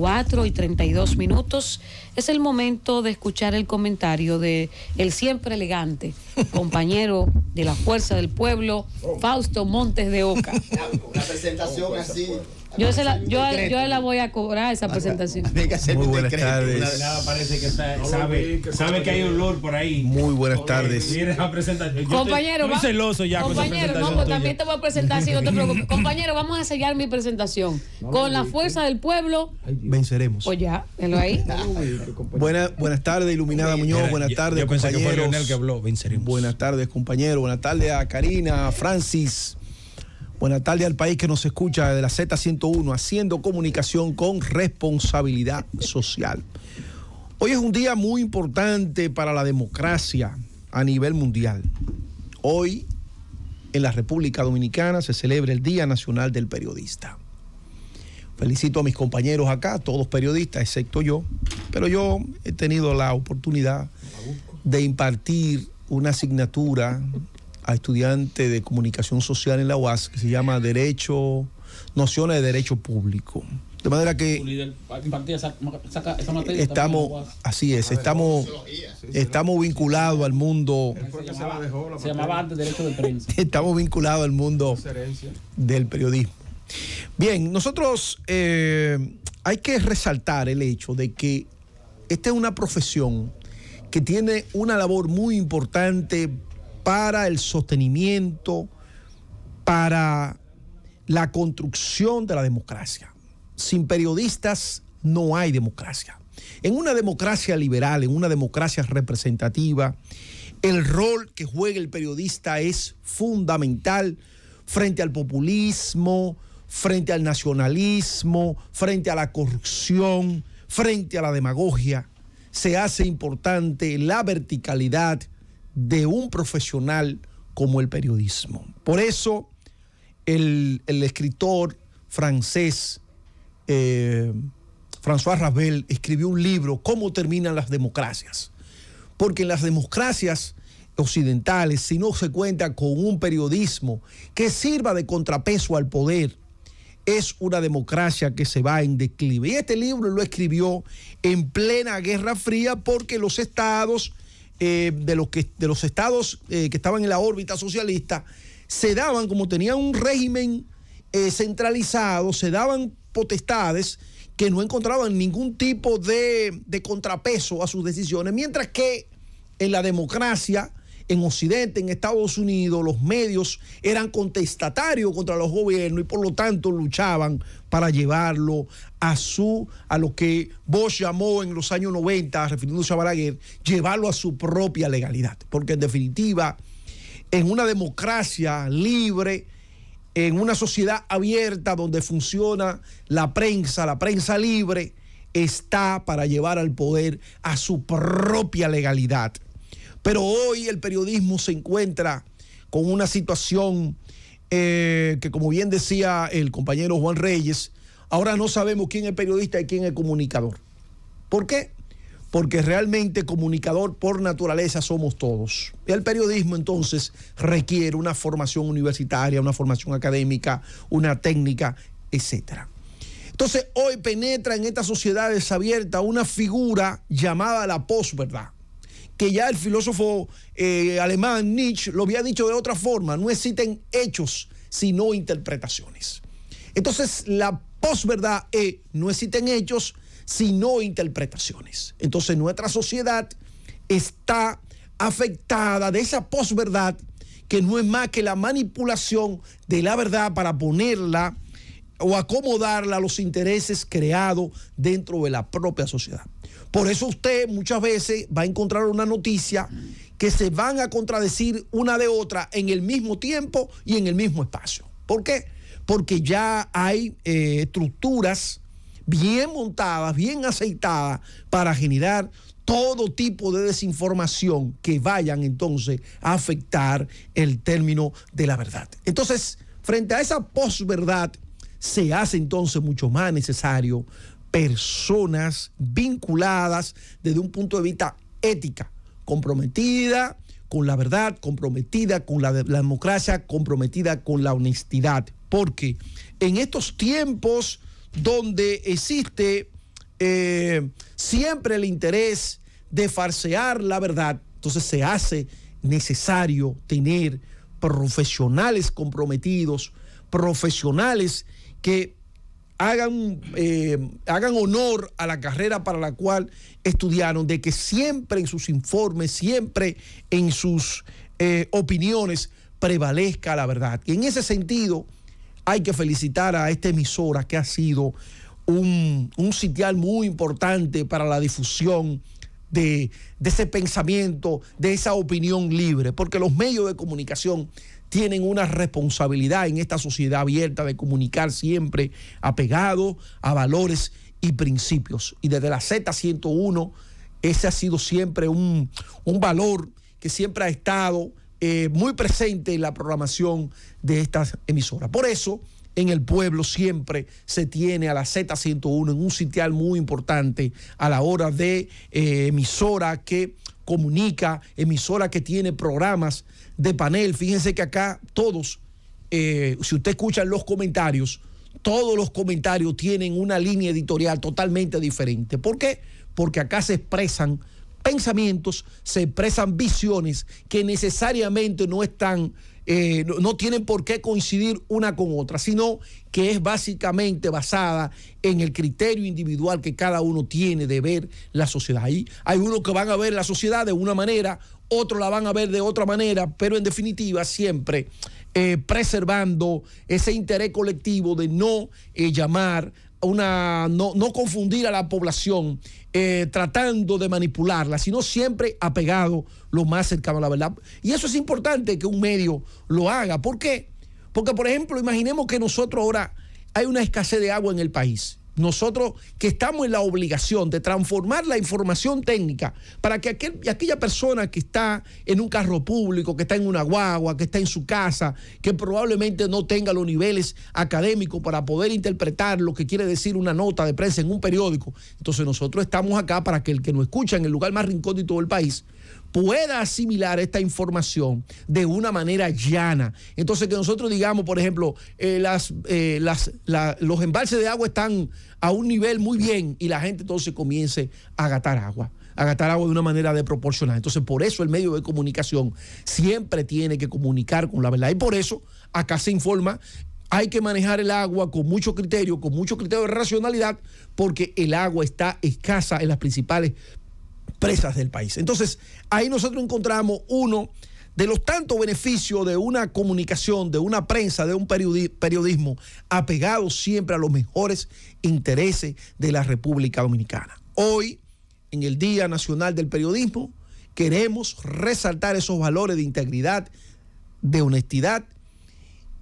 4 y 32 minutos. Es el momento de escuchar el comentario de el siempre elegante compañero de la Fuerza del Pueblo, oh. Fausto Montes de Oca. Una presentación oh, así yo, se la, yo, yo la voy a cobrar esa presentación. Muy buenas tardes. parece que sabe, sabe que hay olor por ahí. Muy buenas tardes. Compañero, celoso ya compañero, pues, también te voy a presentar Compañero, vamos a sellar mi presentación. Con la fuerza del pueblo venceremos. Pues ya, lo ahí. buenas buenas tardes, iluminada Muñoz. Buenas tardes, que habló, venceremos. Buenas tardes, compañero. Buenas tardes a Karina, a Francis. Buenas tardes al país que nos escucha de la Z101, haciendo comunicación con responsabilidad social. Hoy es un día muy importante para la democracia a nivel mundial. Hoy en la República Dominicana se celebra el Día Nacional del Periodista. Felicito a mis compañeros acá, todos periodistas, excepto yo, pero yo he tenido la oportunidad de impartir una asignatura estudiante de comunicación social en la UAS que se llama Derecho, Nociones de Derecho Público. De manera que estamos, así es, estamos, estamos vinculados al mundo. Se llamaba antes derecho de prensa. Estamos vinculados al mundo del periodismo. Bien, nosotros eh, hay que resaltar el hecho de que esta es una profesión que tiene una labor muy importante para el sostenimiento, para la construcción de la democracia. Sin periodistas no hay democracia. En una democracia liberal, en una democracia representativa, el rol que juega el periodista es fundamental frente al populismo, frente al nacionalismo, frente a la corrupción, frente a la demagogia. Se hace importante la verticalidad de un profesional como el periodismo. Por eso el, escritor francés eh, François Rabel escribió un libro, ¿Cómo terminan las democracias? Porque en las democracias occidentales, si no se cuenta con un periodismo que sirva de contrapeso al poder, es una democracia que se va en declive. Y este libro lo escribió en plena Guerra Fría porque los estados eh, de, los que, de los estados eh, que estaban en la órbita socialista se daban, como tenían un régimen eh, centralizado, se daban potestades que no encontraban ningún tipo de, contrapeso a sus decisiones, mientras que en la democracia en Occidente, en Estados Unidos, los medios eran contestatarios contra los gobiernos y por lo tanto luchaban para llevarlo a su a lo que Bosch llamó en los años 90, refiriéndose a Balaguer, llevarlo a su propia legalidad, porque en definitiva en una democracia libre, en una sociedad abierta donde funciona la prensa, la prensa libre, está para llevar al poder a su propia legalidad. Pero hoy el periodismo se encuentra con una situación eh, que, como bien decía el compañero Juan Reyes, ahora no sabemos quién es periodista y quién es comunicador. ¿Por qué? Porque realmente comunicador por naturaleza somos todos. El periodismo entonces requiere una formación universitaria, una formación académica, una técnica, etc. Entonces hoy penetra en estas sociedades abiertas una figura llamada la ¿verdad? que ya el filósofo eh, alemán Nietzsche lo había dicho de otra forma, no existen hechos, sino interpretaciones. Entonces, la posverdad es, eh, no existen hechos, sino interpretaciones. Entonces, nuestra sociedad está afectada de esa posverdad que no es más que la manipulación de la verdad para ponerla o acomodarla a los intereses creados dentro de la propia sociedad. Por eso usted muchas veces va a encontrar una noticia que se van a contradecir una de otra en el mismo tiempo y en el mismo espacio. ¿Por qué? Porque ya hay eh, estructuras bien montadas, bien aceitadas para generar todo tipo de desinformación que vayan entonces a afectar el término de la verdad. Entonces, frente a esa posverdad, se hace entonces mucho más necesario personas vinculadas desde un punto de vista ética, comprometida con la verdad, comprometida con la, democracia, comprometida con la honestidad. Porque en estos tiempos donde existe eh, siempre el interés de farsear la verdad, entonces se hace necesario tener profesionales comprometidos, profesionales que hagan, eh, hagan honor a la carrera para la cual estudiaron, de que siempre en sus informes, siempre en sus eh, opiniones prevalezca la verdad. Y en ese sentido, hay que felicitar a esta emisora que ha sido un, un sitial muy importante para la difusión de, de, ese pensamiento, de esa opinión libre, porque los medios de comunicación tienen una responsabilidad en esta sociedad abierta de comunicar siempre apegado a valores y principios. Y desde la Z101, ese ha sido siempre un, valor que siempre ha estado eh, muy presente en la programación de estas emisoras. Por eso, en el pueblo siempre se tiene a la Z101 en un sitial muy importante a la hora de eh, emisora que comunica, emisora que tiene programas de panel. Fíjense que acá todos, eh, si usted escucha los comentarios, todos los comentarios tienen una línea editorial totalmente diferente. ¿Por qué? Porque acá se expresan pensamientos, se expresan visiones que necesariamente no están, eh, no, tienen por qué coincidir una con otra, sino que es básicamente basada en el criterio individual que cada uno tiene de ver la sociedad. hay unos que van a ver la sociedad de una manera, otros la van a ver de otra manera, pero en definitiva siempre eh, preservando ese interés colectivo de no eh, llamar una, no, confundir a la población eh, tratando de manipularla, sino siempre apegado lo más cercano a la verdad. Y eso es importante que un medio lo haga. ¿Por qué? Porque, por ejemplo, imaginemos que nosotros ahora hay una escasez de agua en el país nosotros que estamos en la obligación de transformar la información técnica para que aquella persona que está en un carro público, que está en una guagua, que está en su casa, que probablemente no tenga los niveles académicos para poder interpretar lo que quiere decir una nota de prensa en un periódico. Entonces nosotros estamos acá para que el que nos escucha en el lugar más rincón todo el país, pueda asimilar esta información de una manera llana. Entonces, que nosotros digamos, por ejemplo, eh, las, eh, los embalses de agua están a un nivel muy bien y la gente entonces comience a agatar agua a gastar agua de una manera desproporcionada. Entonces, por eso el medio de comunicación siempre tiene que comunicar con la verdad. Y por eso acá se informa, hay que manejar el agua con mucho criterio, con mucho criterio de racionalidad, porque el agua está escasa en las principales presas del país. Entonces, ahí nosotros encontramos uno de los tantos beneficios de una comunicación, de una prensa, de un periodismo apegado siempre a los mejores intereses de la República Dominicana. Hoy, en el Día Nacional del Periodismo, queremos resaltar esos valores de integridad, de honestidad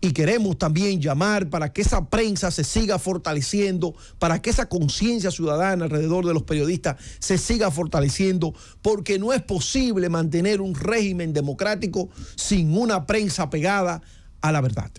y queremos también llamar para que esa prensa se siga fortaleciendo, para que esa conciencia ciudadana alrededor de los periodistas se siga fortaleciendo, porque no es posible mantener un régimen democrático sin una prensa pegada a la verdad.